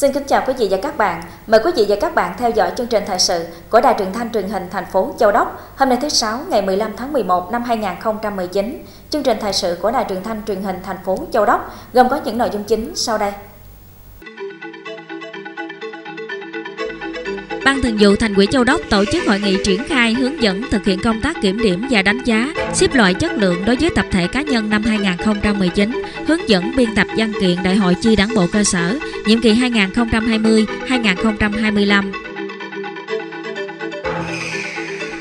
Xin kính chào quý vị và các bạn. Mời quý vị và các bạn theo dõi chương trình thời sự của Đài Truyền thanh Truyền hình thành phố Châu Đốc. Hôm nay thứ sáu ngày 15 tháng 11 năm 2019. Chương trình thời sự của Đài Truyền thanh Truyền hình thành phố Châu Đốc gồm có những nội dung chính sau đây. Ban Thường vụ Thành ủy Châu Đốc tổ chức hội nghị triển khai hướng dẫn thực hiện công tác kiểm điểm và đánh giá, xếp loại chất lượng đối với tập thể cá nhân năm 2019, hướng dẫn biên tập văn kiện Đại hội chi đảng bộ cơ sở nhiệm kỳ 2020-2025.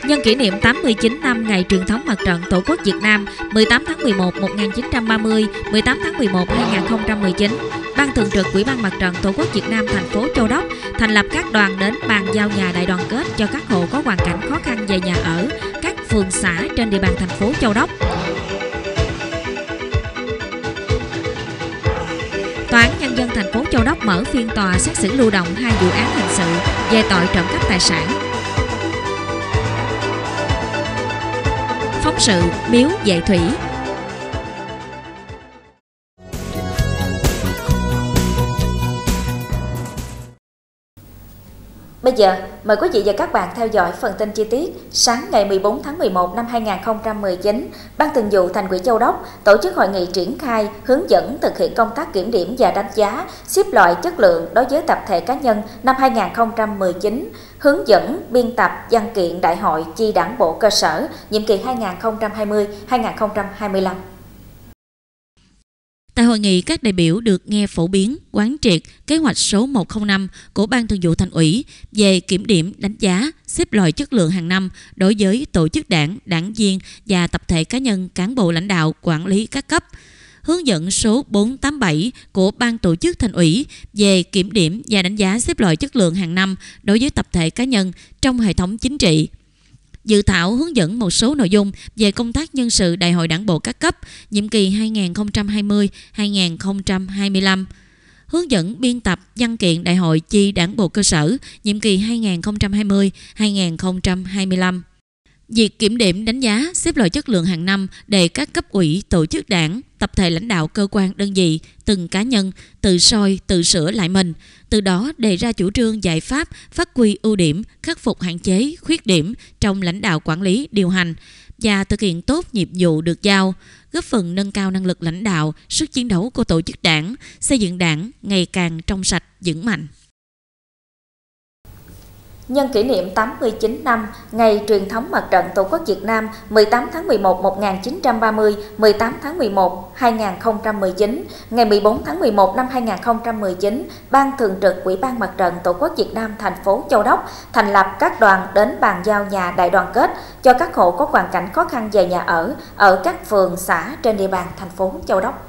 Nhân kỷ niệm 89 năm ngày truyền thống mặt trận Tổ quốc Việt Nam 18 tháng 11 1930, 18 tháng 11 2019, Ban Thường trực Ủy ban Mặt trận Tổ quốc Việt Nam thành phố Châu Đốc thành lập các đoàn đến bàn giao nhà đại đoàn kết cho các hộ có hoàn cảnh khó khăn về nhà ở, các phường xã trên địa bàn thành phố Châu Đốc. phố Châu Đốc mở phiên tòa xét xử lưu động hai vụ án hình sự về tội trộm cắp tài sản. Phóng sự Miếu Vệ Thủy Bây giờ, mời quý vị và các bạn theo dõi phần tin chi tiết. Sáng ngày 14 tháng 11 năm 2019, Ban Thường vụ Thành ủy Châu Đốc tổ chức hội nghị triển khai, hướng dẫn thực hiện công tác kiểm điểm và đánh giá, xếp loại chất lượng đối với tập thể cá nhân năm 2019, hướng dẫn biên tập văn kiện đại hội chi đảng bộ cơ sở nhiệm kỳ 2020-2025. Tại hội nghị, các đại biểu được nghe phổ biến, quán triệt kế hoạch số 105 của Ban Thường vụ Thành ủy về kiểm điểm, đánh giá, xếp loại chất lượng hàng năm đối với tổ chức đảng, đảng viên và tập thể cá nhân cán bộ lãnh đạo quản lý các cấp hướng dẫn số 487 của Ban tổ chức thành ủy về kiểm điểm và đánh giá xếp loại chất lượng hàng năm đối với tập thể cá nhân trong hệ thống chính trị Dự thảo hướng dẫn một số nội dung về công tác nhân sự Đại hội Đảng bộ các cấp nhiệm kỳ 2020-2025 hướng dẫn biên tập văn kiện Đại hội chi Đảng bộ cơ sở nhiệm kỳ 2020-2025 Việc kiểm điểm đánh giá xếp loại chất lượng hàng năm để các cấp ủy, tổ chức đảng, tập thể lãnh đạo cơ quan đơn vị, từng cá nhân tự soi, tự sửa lại mình, từ đó đề ra chủ trương giải pháp phát huy ưu điểm, khắc phục hạn chế, khuyết điểm trong lãnh đạo quản lý, điều hành và thực hiện tốt nhiệm vụ được giao, góp phần nâng cao năng lực lãnh đạo, sức chiến đấu của tổ chức đảng, xây dựng đảng ngày càng trong sạch, vững mạnh. Nhân kỷ niệm 89 năm ngày truyền thống mặt trận Tổ quốc Việt Nam 18 tháng 11 1930, 18 tháng 11 2019, ngày 14 tháng 11 năm 2019, Ban Thường trực Ủy ban Mặt trận Tổ quốc Việt Nam thành phố Châu Đốc thành lập các đoàn đến bàn giao nhà đại đoàn kết cho các hộ có hoàn cảnh khó khăn về nhà ở ở các phường xã trên địa bàn thành phố Châu Đốc.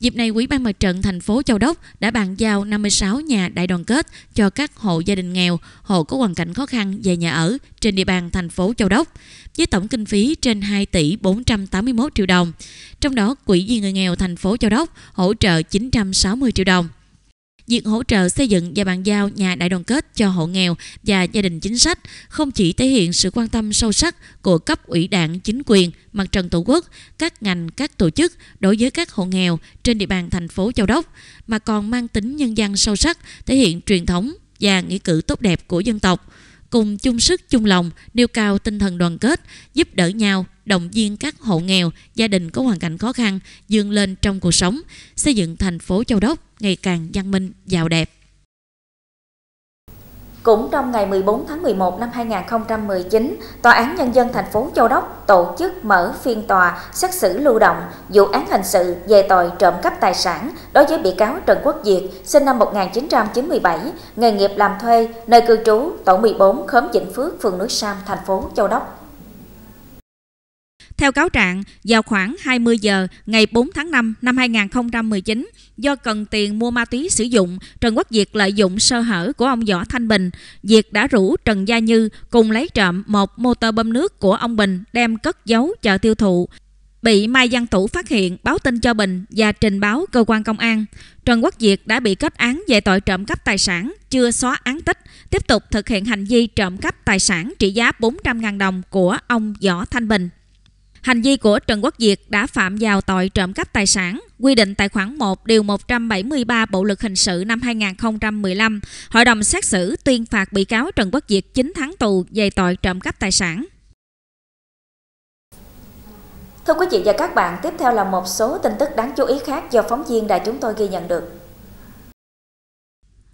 Dịp này, Ủy ban Mặt trận thành phố Châu Đốc đã bàn giao 56 nhà đại đoàn kết cho các hộ gia đình nghèo, hộ có hoàn cảnh khó khăn về nhà ở trên địa bàn thành phố Châu Đốc với tổng kinh phí trên 2 tỷ 481 triệu đồng. Trong đó, Quỹ vì người nghèo thành phố Châu Đốc hỗ trợ 960 triệu đồng. Việc hỗ trợ xây dựng và bàn giao nhà đại đoàn kết cho hộ nghèo và gia đình chính sách không chỉ thể hiện sự quan tâm sâu sắc của cấp ủy đảng, chính quyền, mặt trận tổ quốc, các ngành, các tổ chức đối với các hộ nghèo trên địa bàn thành phố Châu Đốc, mà còn mang tính nhân dân sâu sắc, thể hiện truyền thống và nghĩa cử tốt đẹp của dân tộc cùng chung sức chung lòng nêu cao tinh thần đoàn kết giúp đỡ nhau động viên các hộ nghèo, gia đình có hoàn cảnh khó khăn vươn lên trong cuộc sống, xây dựng thành phố Châu Đốc ngày càng văn minh, giàu đẹp. Cũng trong ngày 14 tháng 11 năm 2019, Tòa án Nhân dân thành phố Châu Đốc tổ chức mở phiên tòa xét xử lưu động vụ án hình sự về tội trộm cắp tài sản đối với bị cáo Trần Quốc Diệt, sinh năm 1997, nghề nghiệp làm thuê, nơi cư trú, tổ 14, khóm Vĩnh Phước, phường Núi Sam, thành phố Châu Đốc. Theo cáo trạng, vào khoảng 20 giờ ngày 4 tháng 5 năm 2019, do cần tiền mua ma túy sử dụng, Trần Quốc Việt lợi dụng sơ hở của ông Võ Thanh Bình. Việt đã rủ Trần Gia Như cùng lấy trộm một motor bơm nước của ông Bình đem cất giấu chờ tiêu thụ. Bị Mai Văn Tủ phát hiện, báo tin cho Bình và trình báo cơ quan công an. Trần Quốc Việt đã bị kết án về tội trộm cắp tài sản, chưa xóa án tích, tiếp tục thực hiện hành vi trộm cắp tài sản trị giá 400.000 đồng của ông Võ Thanh Bình. Hành vi của Trần Quốc Việt đã phạm vào tội trộm cắp tài sản, quy định tại khoản 1 điều 173 Bộ luật hình sự năm 2015. Hội đồng xét xử tuyên phạt bị cáo Trần Quốc Việt 9 tháng tù về tội trộm cắp tài sản. Thưa quý vị và các bạn, tiếp theo là một số tin tức đáng chú ý khác do phóng viên đài chúng tôi ghi nhận được.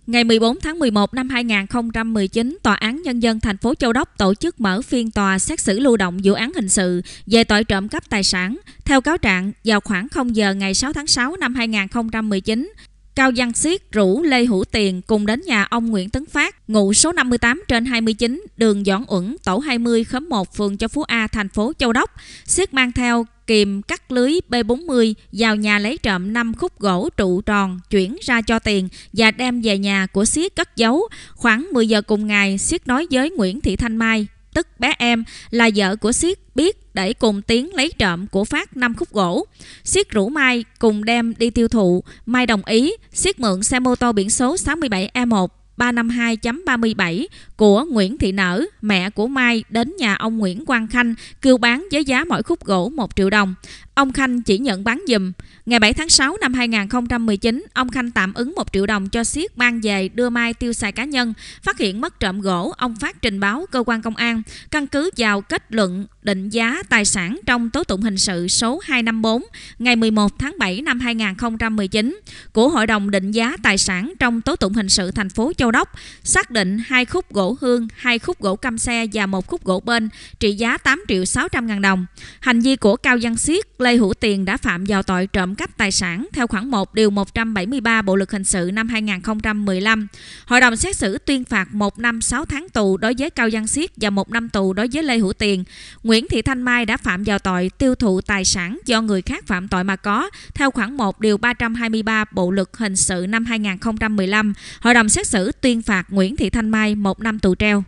Ngày 14 tháng 11 năm 2019, Tòa án Nhân dân thành phố Châu Đốc tổ chức mở phiên tòa xét xử lưu động vụ án hình sự về tội trộm cắp tài sản. Theo cáo trạng, vào khoảng 0 giờ ngày 6 tháng 6 năm 2019, Cao Văn Siết rủ Lê Hữu Tiền cùng đến nhà ông Nguyễn Tấn Phát, ngụ số 58 trên 29, đường Doãn Uẩn, tổ 20, khóm 1, phường Châu Phú A, thành phố Châu Đốc. Siết mang theo Kiềm cắt lưới B40 vào nhà lấy trộm 5 khúc gỗ trụ tròn, chuyển ra cho tiền và đem về nhà của Siết cất giấu. Khoảng 10 giờ cùng ngày, Siết nói với Nguyễn Thị Thanh Mai, tức bé em, là vợ của Siết biết để cùng Tiến lấy trộm của Phát 5 khúc gỗ. Siết rủ Mai cùng đem đi tiêu thụ. Mai đồng ý, Siết mượn xe mô tô biển số 67E1 352.37 của Nguyễn Thị Nở, mẹ của Mai đến nhà ông Nguyễn Quang Khanh kêu bán với giá mỗi khúc gỗ 1 triệu đồng. Ông Khanh chỉ nhận bán dùm. Ngày 7 tháng 6 năm 2019, ông Khanh tạm ứng 1 triệu đồng cho siết mang về đưa Mai tiêu xài cá nhân. Phát hiện mất trộm gỗ, ông phát trình báo cơ quan công an căn cứ vào kết luận định giá tài sản trong tố tụng hình sự số 254 ngày 11 tháng 7 năm 2019 của Hội đồng định giá tài sản trong tố tụng hình sự thành phố Châu Đốc xác định hai khúc gỗ hương, hai khúc gỗ cam xe và một khúc gỗ bên trị giá 8 triệu 600 ngàn đồng. Hành vi của Cao Văn Siết Lê Hữu Tiền đã phạm vào tội trộm cắp tài sản theo khoản 1 điều 173 Bộ luật hình sự năm 2015. Hội đồng xét xử tuyên phạt 1 năm 6 tháng tù đối với Cao Văn Siết và 1 năm tù đối với Lê Hữu Tiền. Nguyễn Thị Thanh Mai đã phạm vào tội tiêu thụ tài sản do người khác phạm tội mà có theo khoản 1 điều 323 Bộ luật hình sự năm 2015. Hội đồng xét xử tuyên phạt Nguyễn Thị Thanh Mai 1 năm tù treo.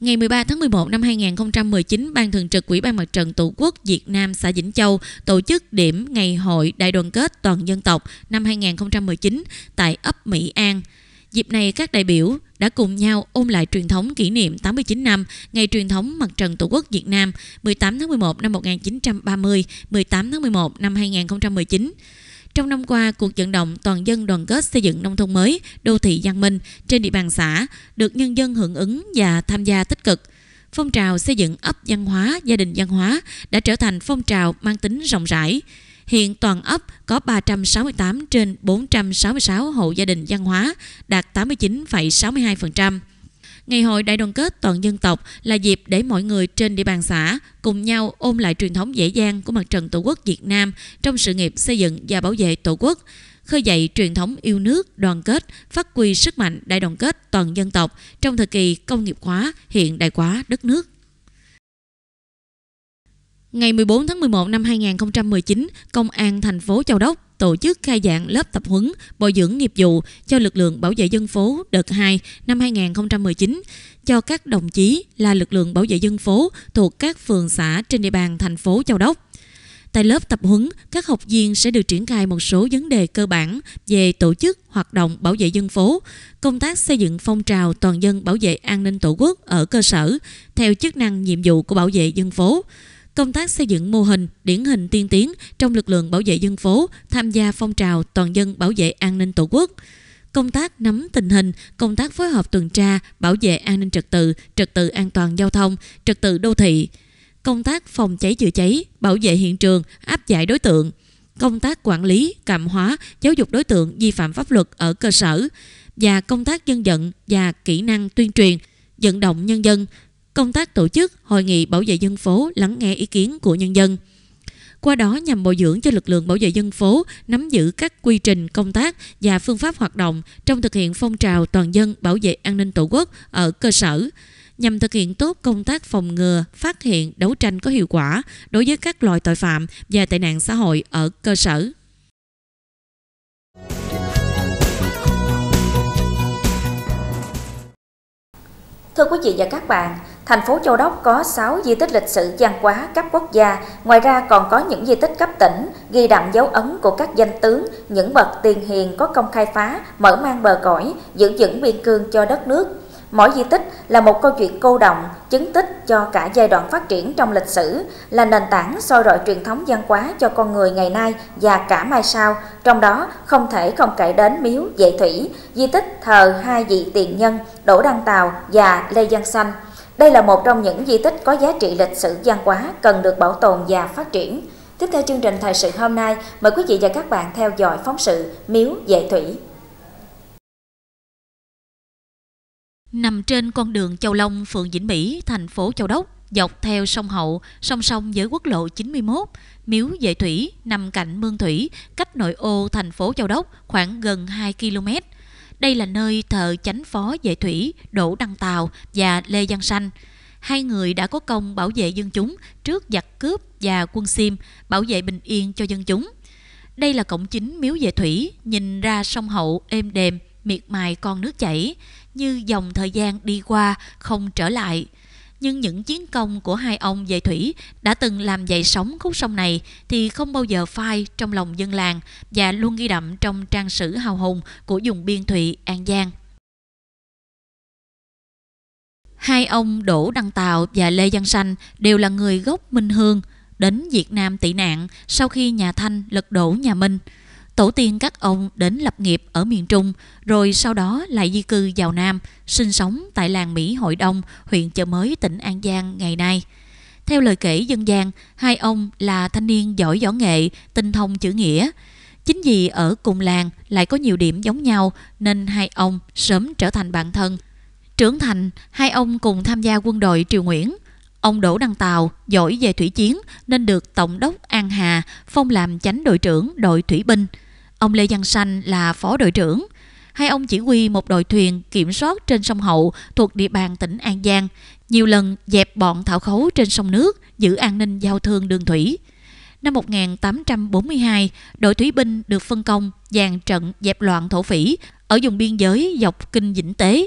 Ngày 13 tháng 11 năm 2019, Ban Thường trực Ủy ban Mặt trận Tổ quốc Việt Nam xã Vĩnh Châu tổ chức điểm Ngày hội Đại đoàn kết toàn dân tộc năm 2019 tại ấp Mỹ An. Dịp này, các đại biểu đã cùng nhau ôn lại truyền thống kỷ niệm 89 năm Ngày truyền thống Mặt trận Tổ quốc Việt Nam 18 tháng 11 năm 1930, 18 tháng 11 năm 2019. Trong năm qua, cuộc vận động toàn dân đoàn kết xây dựng nông thôn mới, đô thị văn minh trên địa bàn xã được nhân dân hưởng ứng và tham gia tích cực. Phong trào xây dựng ấp văn hóa, gia đình văn hóa đã trở thành phong trào mang tính rộng rãi. Hiện toàn ấp có 368 trên 466 hộ gia đình văn hóa, đạt 89,62%. Ngày hội đại đoàn kết toàn dân tộc là dịp để mọi người trên địa bàn xã cùng nhau ôm lại truyền thống dễ dàng của mặt trận Tổ quốc Việt Nam trong sự nghiệp xây dựng và bảo vệ Tổ quốc, khơi dậy truyền thống yêu nước, đoàn kết, phát huy sức mạnh đại đoàn kết toàn dân tộc trong thời kỳ công nghiệp hóa, hiện đại hóa đất nước. Ngày 14 tháng 11 năm 2019, Công an thành phố Châu Đốc tổ chức khai giảng lớp tập huấn bồi dưỡng nghiệp vụ cho lực lượng bảo vệ dân phố đợt 2 năm 2019 cho các đồng chí là lực lượng bảo vệ dân phố thuộc các phường xã trên địa bàn thành phố Châu Đốc. Tại lớp tập huấn, các học viên sẽ được triển khai một số vấn đề cơ bản về tổ chức hoạt động bảo vệ dân phố, công tác xây dựng phong trào toàn dân bảo vệ an ninh tổ quốc ở cơ sở theo chức năng nhiệm vụ của bảo vệ dân phố, Công tác xây dựng mô hình, điển hình tiên tiến trong lực lượng bảo vệ dân phố tham gia phong trào toàn dân bảo vệ an ninh Tổ quốc. Công tác nắm tình hình, công tác phối hợp tuần tra, bảo vệ an ninh trật tự, trật tự an toàn giao thông, trật tự đô thị. Công tác phòng cháy chữa cháy, bảo vệ hiện trường, áp giải đối tượng. Công tác quản lý, cảm hóa, giáo dục đối tượng vi phạm pháp luật ở cơ sở và công tác dân vận và kỹ năng tuyên truyền, vận động nhân dân công tác tổ chức hội nghị bảo vệ dân phố lắng nghe ý kiến của nhân dân. Qua đó nhằm bồi dưỡng cho lực lượng bảo vệ dân phố nắm giữ các quy trình công tác và phương pháp hoạt động trong thực hiện phong trào toàn dân bảo vệ an ninh tổ quốc ở cơ sở, nhằm thực hiện tốt công tác phòng ngừa, phát hiện, đấu tranh có hiệu quả đối với các loại tội phạm và tệ nạn xã hội ở cơ sở. Thưa quý vị và các bạn, thành phố Châu Đốc có 6 di tích lịch sử văn hóa cấp quốc gia, ngoài ra còn có những di tích cấp tỉnh, ghi đậm dấu ấn của các danh tướng, những bậc tiền hiền có công khai phá, mở mang bờ cõi, giữ vững biên cương cho đất nước. Mỗi di tích là một câu chuyện cô động, chứng tích cho cả giai đoạn phát triển trong lịch sử, là nền tảng soi rọi truyền thống văn hóa cho con người ngày nay và cả mai sau, trong đó không thể không kể đến miếu Vệ Thủy, di tích thờ hai vị tiền nhân Đỗ Đăng Tàu và Lê Văn Xanh. Đây là một trong những di tích có giá trị lịch sử văn hóa cần được bảo tồn và phát triển. Tiếp theo chương trình thời sự hôm nay, mời quý vị và các bạn theo dõi phóng sự Miếu Vệ Thủy. Nằm trên con đường Châu Long, phường Vĩnh Mỹ, thành phố Châu Đốc, dọc theo sông Hậu, song song với quốc lộ 91, Miếu Vệ Thủy nằm cạnh Mương Thủy, cách nội ô thành phố Châu Đốc khoảng gần 2 km. Đây là nơi thờ chánh phó Vệ Thủy Đỗ Đăng tàu và Lê văn Sanh. Hai người đã có công bảo vệ dân chúng trước giặc cướp và quân xiêm, bảo vệ bình yên cho dân chúng. Đây là cổng chính Miếu Vệ Thủy, nhìn ra sông Hậu êm đềm, miệt mài con nước chảy, như dòng thời gian đi qua không trở lại. Nhưng những chiến công của hai ông về thủy đã từng làm dậy sóng khúc sông này thì không bao giờ phai trong lòng dân làng và luôn ghi đậm trong trang sử hào hùng của vùng biên thụy An Giang. Hai ông Đỗ Đăng Tào và Lê Văn Sanh đều là người gốc Minh Hương, đến Việt Nam tị nạn sau khi nhà Thanh lật đổ nhà Minh – Tổ tiên các ông đến lập nghiệp ở miền Trung, rồi sau đó lại di cư vào Nam, sinh sống tại làng Mỹ Hội Đông, huyện Chợ Mới, tỉnh An Giang ngày nay. Theo lời kể dân gian, hai ông là thanh niên giỏi võ nghệ, tinh thông chữ nghĩa. Chính vì ở cùng làng lại có nhiều điểm giống nhau nên hai ông sớm trở thành bạn thân. Trưởng thành, hai ông cùng tham gia quân đội Triều Nguyễn. Ông Đỗ Đăng Tàu giỏi về thủy chiến nên được Tổng đốc An Hà phong làm chánh đội trưởng đội thủy binh – Ông Lê Văn Sanh là phó đội trưởng. Hai ông chỉ huy một đội thuyền kiểm soát trên sông Hậu thuộc địa bàn tỉnh An Giang, nhiều lần dẹp bọn thảo khấu trên sông nước, giữ an ninh giao thương đường thủy. Năm 1842, đội thủy binh được phân công dàn trận dẹp loạn thổ phỉ ở vùng biên giới dọc kinh Vĩnh Tế.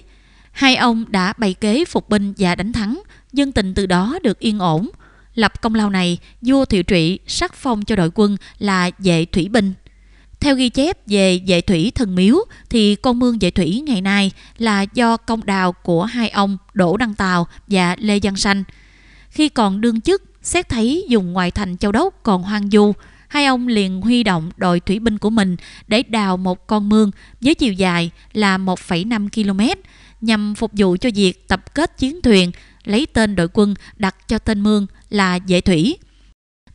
Hai ông đã bày kế phục binh và đánh thắng, dân tình từ đó được yên ổn. Lập công lao này, vua Thiệu Trị sắc phong cho đội quân là vệ thủy binh. Theo ghi chép về vệ thủy thần miếu thì con mương vệ thủy ngày nay là do công đào của hai ông Đỗ Đăng Tào và Lê Văn Sanh. Khi còn đương chức, xét thấy dùng ngoài thành châu đốc còn hoang du, hai ông liền huy động đội thủy binh của mình để đào một con mương với chiều dài là 1,5 km nhằm phục vụ cho việc tập kết chiến thuyền lấy tên đội quân đặt cho tên mương là Vệ Thủy.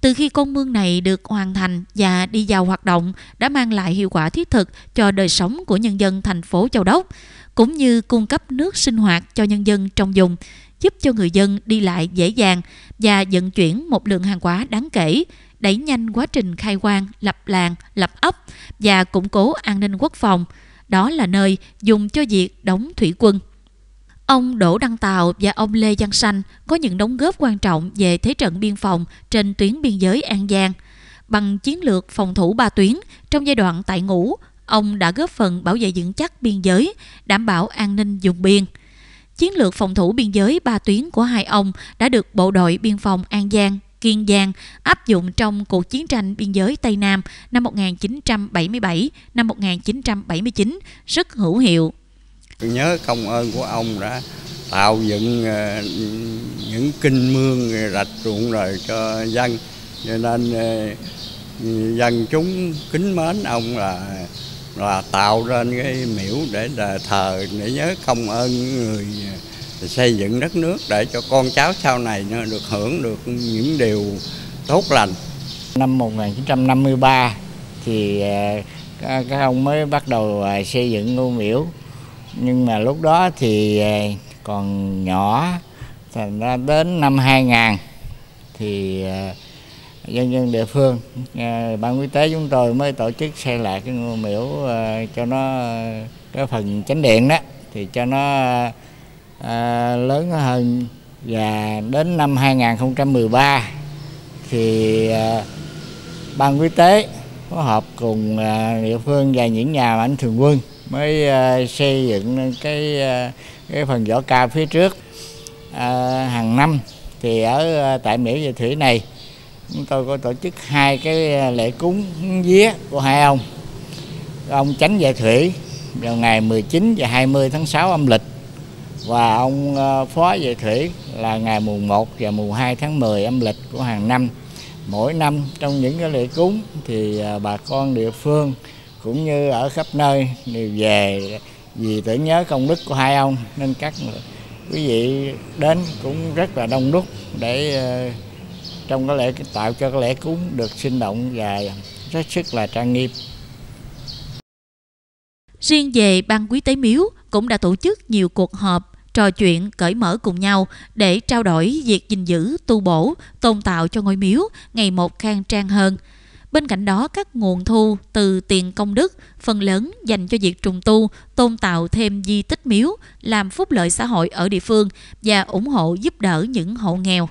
Từ khi con mương này được hoàn thành và đi vào hoạt động đã mang lại hiệu quả thiết thực cho đời sống của nhân dân thành phố Châu Đốc, cũng như cung cấp nước sinh hoạt cho nhân dân trong vùng, giúp cho người dân đi lại dễ dàng và vận chuyển một lượng hàng hóa đáng kể, đẩy nhanh quá trình khai quang, lập làng, lập ấp và củng cố an ninh quốc phòng. Đó là nơi dùng cho việc đóng thủy quân. Ông Đỗ Đăng Tàu và ông Lê Văn Sanh có những đóng góp quan trọng về thế trận biên phòng trên tuyến biên giới An Giang. Bằng chiến lược phòng thủ ba tuyến trong giai đoạn tại ngũ, ông đã góp phần bảo vệ vững chắc biên giới, đảm bảo an ninh vùng biên. Chiến lược phòng thủ biên giới ba tuyến của hai ông đã được Bộ đội Biên phòng An Giang, Kiên Giang áp dụng trong cuộc chiến tranh biên giới Tây Nam năm 1977 năm 1979 rất hữu hiệu. Tôi nhớ công ơn của ông đã tạo dựng ờ, những kinh mương rạch ruộng rồi cho dân cho nên ờ, dân chúng kính mến ông là là tạo nên cái miễu để thờ để nhớ công ơn người xây dựng đất nước để cho con cháu sau này được hưởng được những điều tốt lành. Năm 1953 thì ờ, các ông mới bắt đầu xây dựng ngôi miễu nhưng mà lúc đó thì ờ, còn nhỏ thành ra đến năm 2000 thì dân ờ, dân địa phương ờ, ban quốc tế chúng tôi mới tổ chức xây lại cái ngôi miễu cho nó cái phần chánh điện đó thì cho nó à, lớn hơn và đến năm 2013 thì à, ban quốc tế phối hợp cùng à, địa phương và những nhà ảnh thường quân mới uh, xây dựng cái uh, cái phần vỏ cao phía trước uh, hàng năm thì ở uh, tại miễu về thủy này chúng tôi có tổ chức hai cái lễ cúng vía của hai ông ông chánh về thủy vào ngày 19 và 20 tháng 6 âm lịch và ông phó về thủy là ngày mùng 1 và mùng 2 tháng 10 âm lịch của hàng năm mỗi năm trong những cái lễ cúng thì bà con địa phương cũng như ở khắp nơi đều về vì tưởng nhớ công đức của hai ông nên các quý vị đến cũng rất là đông đúc để ờ, trong cái lễ tạo cho cái lễ cúng được sinh động và rất sức là trang nghiêm. Riêng về ban quý tế miếu cũng đã tổ chức nhiều cuộc họp trò chuyện cởi mở cùng nhau để trao đổi việc gìn giữ tu bổ tôn tạo cho ngôi miếu ngày một khang trang hơn Bên cạnh đó, các nguồn thu từ tiền công đức phần lớn dành cho việc trùng tu, tôn tạo thêm di tích miếu, làm phúc lợi xã hội ở địa phương và ủng hộ giúp đỡ những hộ nghèo.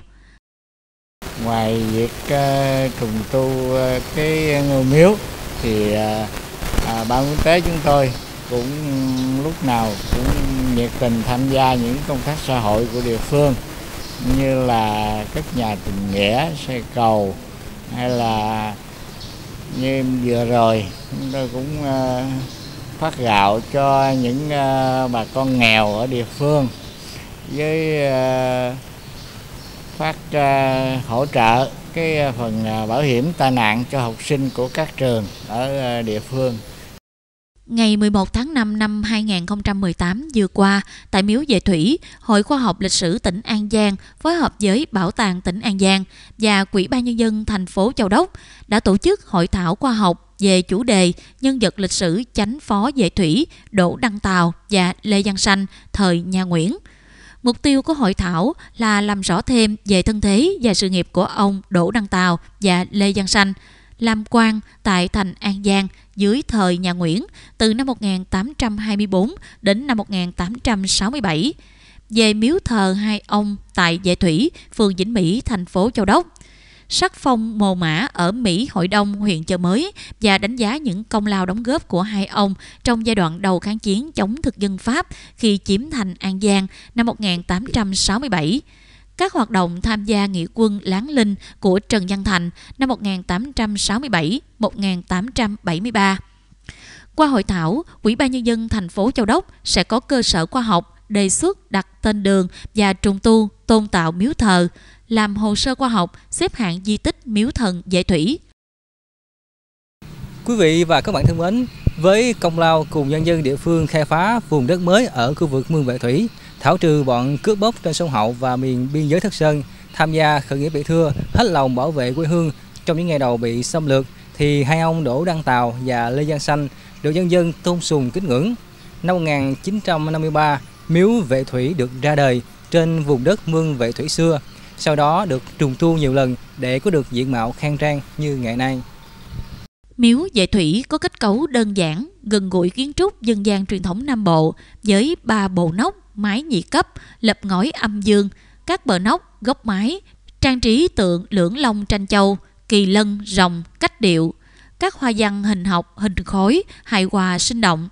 Ngoài việc uh, trùng tu uh, cái ngôi miếu thì uh, ban quốc tế chúng tôi cũng lúc nào cũng nhiệt tình tham gia những công tác xã hội của địa phương như là các nhà tình nghĩa, xây cầu hay là như vừa rồi chúng tôi cũng ờ, phát gạo cho những ờ, bà con nghèo ở địa phương với ờ, phát hỗ trợ cái phần bảo hiểm tai nạn cho học sinh của các trường ở địa phương Ngày 11 tháng 5 năm 2018 vừa qua, tại Miếu Vệ Thủy, Hội Khoa học Lịch sử tỉnh An Giang phối hợp với Bảo tàng tỉnh An Giang và Quỹ ban Nhân dân thành phố Châu Đốc đã tổ chức hội thảo khoa học về chủ đề nhân vật lịch sử chánh phó vệ thủy Đỗ Đăng Tào và Lê Văn Sanh thời nhà Nguyễn. Mục tiêu của hội thảo là làm rõ thêm về thân thế và sự nghiệp của ông Đỗ Đăng Tào và Lê Văn Sanh – làm quan tại thành An Giang dưới thời nhà Nguyễn từ năm 1824 đến năm 1867 về miếu thờ hai ông tại Vệ Thủy, phường Vĩnh Mỹ, thành phố Châu Đốc. Sắc phong mồ mã ở Mỹ Hội Đông, huyện Chợ Mới và đánh giá những công lao đóng góp của hai ông trong giai đoạn đầu kháng chiến chống thực dân Pháp khi chiếm thành An Giang năm 1867 các hoạt động tham gia nghĩa quân láng linh của Trần Văn Thành năm 1867-1873. Qua hội thảo, Ủy ban Nhân dân thành phố Châu Đốc sẽ có cơ sở khoa học đề xuất đặt tên đường và trùng tu tôn tạo miếu thờ, làm hồ sơ khoa học xếp hạng di tích miếu thần Vệ Thủy. Quý vị và các bạn thân mến, với công lao cùng nhân dân địa phương khai phá vùng đất mới ở khu vực Mương Vệ Thủy, thảo trừ bọn cướp bóc trên sông Hậu và miền biên giới Thất Sơn, tham gia khởi nghĩa Bị Thưa, hết lòng bảo vệ quê hương trong những ngày đầu bị xâm lược thì hai ông Đỗ Đăng Tàu và Lê Giang xanh được nhân dân tôn sùng kính ngưỡng. Năm 1953, miếu vệ thủy được ra đời trên vùng đất mương vệ thủy xưa, sau đó được trùng tu nhiều lần để có được diện mạo khang trang như ngày nay. Miếu Vệ Thủy có kết cấu đơn giản, gần gũi kiến trúc dân gian truyền thống Nam Bộ với ba bộ nóc mái nhị cấp, lập ngói âm dương, các bờ nóc, gốc mái, trang trí tượng lưỡng long tranh châu, kỳ lân, rồng, cách điệu, các hoa văn hình học, hình khối, hài hòa sinh động.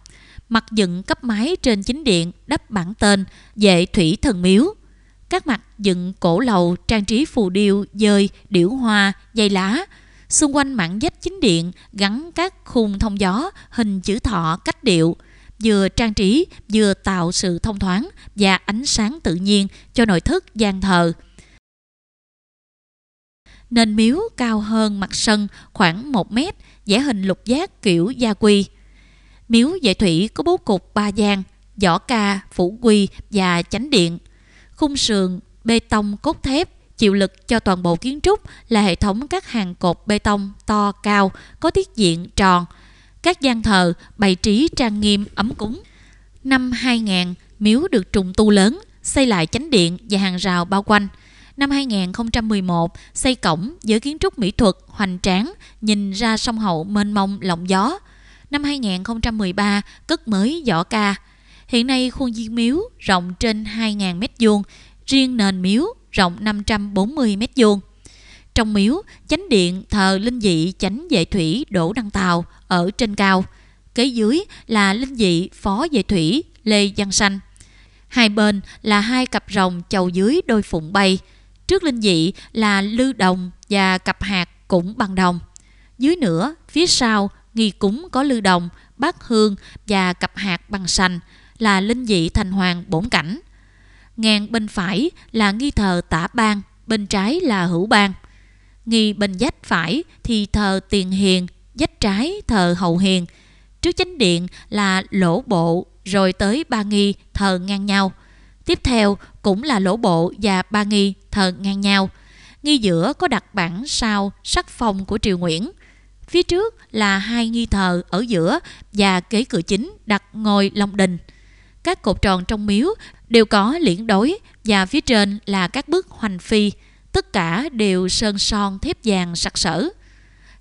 Mặt dựng cấp mái trên chính điện đắp bản tên Vệ Thủy Thần Miếu. Các mặt dựng cổ lầu trang trí phù điêu, dơi, điểu hoa, dây lá. Xung quanh mảng dách chính điện gắn các khung thông gió, hình chữ thọ cách điệu – vừa trang trí, vừa tạo sự thông thoáng và ánh sáng tự nhiên cho nội thất gian thờ. Nền miếu cao hơn mặt sân khoảng 1 mét, vẽ hình lục giác kiểu gia quy. Miếu vệ thủy có bố cục ba gian, võ ca, phủ quy và chánh điện. Khung sườn, bê tông cốt thép chịu lực cho toàn bộ kiến trúc là hệ thống các hàng cột bê tông to cao có tiết diện tròn các gian thờ bày trí trang nghiêm ấm cúng. Năm 2000, miếu được trùng tu lớn, xây lại chánh điện và hàng rào bao quanh. Năm 2011, xây cổng với kiến trúc mỹ thuật hoành tráng, nhìn ra sông Hậu mênh mông lộng gió. Năm 2013, cất mới võ ca. Hiện nay khuôn viên miếu rộng trên 2.000 m2, riêng nền miếu rộng 540 m2. Trong miếu, chánh điện thờ linh dị chánh vệ thủy Đỗ Đăng Tàu – ở trên cao, kế dưới là linh dị phó vệ thủy Lê Văn Sanh. Hai bên là hai cặp rồng chầu dưới đôi phụng bay, trước linh dị là lư đồng và cặp hạt cũng bằng đồng. Dưới nữa, phía sau nghi cúng có lư đồng, bát hương và cặp hạt bằng sành là linh dị thành hoàng bổn cảnh. Ngang bên phải là nghi thờ tả bang, bên trái là hữu bang. Nghi bên dách phải thì thờ tiền hiền, dách trái thờ hậu hiền, trước chánh điện là lỗ bộ rồi tới ba nghi thờ ngang nhau. Tiếp theo cũng là lỗ bộ và ba nghi thờ ngang nhau. Nghi giữa có đặt bản sao sắc phong của triều Nguyễn. Phía trước là hai nghi thờ ở giữa và kế cửa chính đặt ngôi Long Đình. Các cột tròn trong miếu đều có liễn đối và phía trên là các bức hoành phi. Tất cả đều sơn son thép vàng sặc sỡ.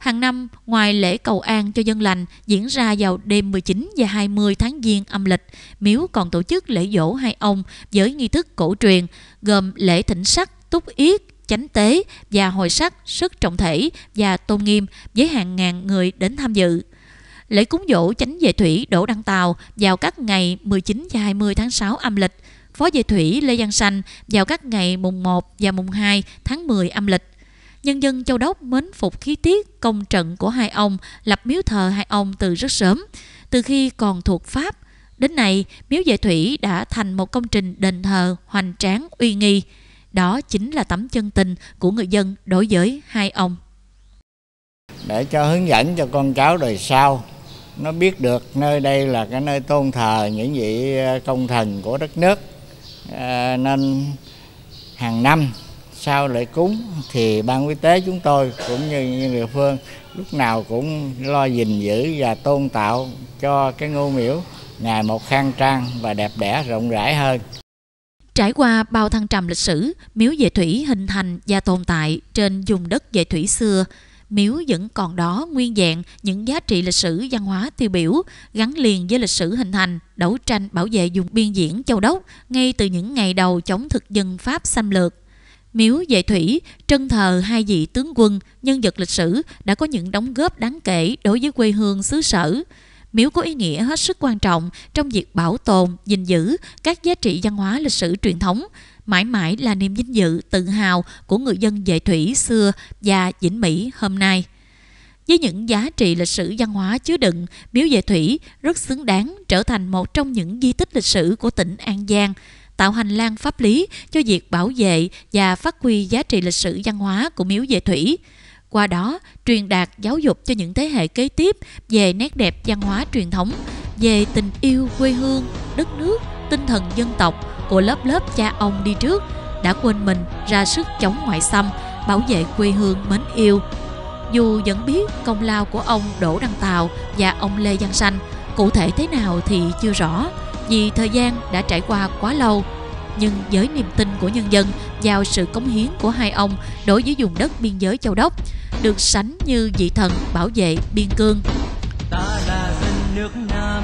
Hàng năm, ngoài lễ cầu an cho dân lành diễn ra vào đêm 19 và 20 tháng Giêng âm lịch, miếu còn tổ chức lễ dỗ hai ông với nghi thức cổ truyền gồm lễ thỉnh sắc, túc yết, chánh tế và hồi sắc sức trọng thể và tôn nghiêm với hàng ngàn người đến tham dự. Lễ cúng dỗ chánh về thủy Đỗ Đăng Tàu vào các ngày 19 và 20 tháng 6 âm lịch, Phó Về Thủy Lê văn Sanh vào các ngày mùng 1 và mùng 2 tháng 10 âm lịch. Nhân dân Châu Đốc mến phục khí tiết công trận của hai ông, lập miếu thờ hai ông từ rất sớm, từ khi còn thuộc Pháp. Đến nay, miếu Vệ Thủy đã thành một công trình đền thờ hoành tráng uy nghi. Đó chính là tấm chân tình của người dân đối với hai ông. Để cho hướng dẫn cho con cháu đời sau nó biết được nơi đây là cái nơi tôn thờ những vị công thần của đất nước à, nên hàng năm sau lễ cúng thì ban y tế chúng tôi cũng như nhân địa phương lúc nào cũng lo gìn giữ và tôn tạo cho cái ngô miễu ngày một khang trang và đẹp đẽ rộng rãi hơn. Trải qua bao thăng trầm lịch sử, miếu Vệ Thủy hình thành và tồn tại trên vùng đất Vệ Thủy xưa. Miếu vẫn còn đó nguyên dạng những giá trị lịch sử văn hóa tiêu biểu gắn liền với lịch sử hình thành, đấu tranh bảo vệ vùng biên diễn châu Đốc ngay từ những ngày đầu chống thực dân Pháp xâm lược. Miếu dạy Thủy trân thờ hai vị tướng quân, nhân vật lịch sử đã có những đóng góp đáng kể đối với quê hương xứ sở. Miếu có ý nghĩa hết sức quan trọng trong việc bảo tồn, gìn giữ các giá trị văn hóa lịch sử truyền thống, mãi mãi là niềm vinh dự, tự hào của người dân dạy Thủy xưa và Vĩnh Mỹ hôm nay. Với những giá trị lịch sử văn hóa chứa đựng, Miếu dạy Thủy rất xứng đáng trở thành một trong những di tích lịch sử của tỉnh An Giang – tạo hành lang pháp lý cho việc bảo vệ và phát huy giá trị lịch sử văn hóa của miếu về Thủy. Qua đó, truyền đạt giáo dục cho những thế hệ kế tiếp về nét đẹp văn hóa truyền thống, về tình yêu quê hương, đất nước, tinh thần dân tộc của lớp lớp cha ông đi trước đã quên mình ra sức chống ngoại xâm, bảo vệ quê hương mến yêu. Dù vẫn biết công lao của ông Đỗ Đăng Tàu và ông Lê Văn Sanh cụ thể thế nào thì chưa rõ, vì thời gian đã trải qua quá lâu nhưng với niềm tin của nhân dân vào sự cống hiến của hai ông đối với vùng đất biên giới châu Đốc, được sánh như vị thần bảo vệ biên cương. Ta là dân nước Nam,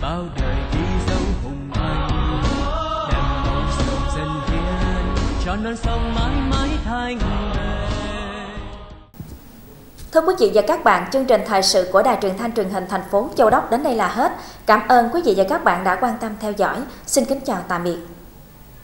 bao đời ghi dấu hùng anh, đem màu dân hiến, cho non sông mãi mãi thanh. Thưa quý vị và các bạn, chương trình thời sự của Đài truyền thanh truyền hình thành phố Châu Đốc đến đây là hết. Cảm ơn quý vị và các bạn đã quan tâm theo dõi. Xin kính chào tạm biệt.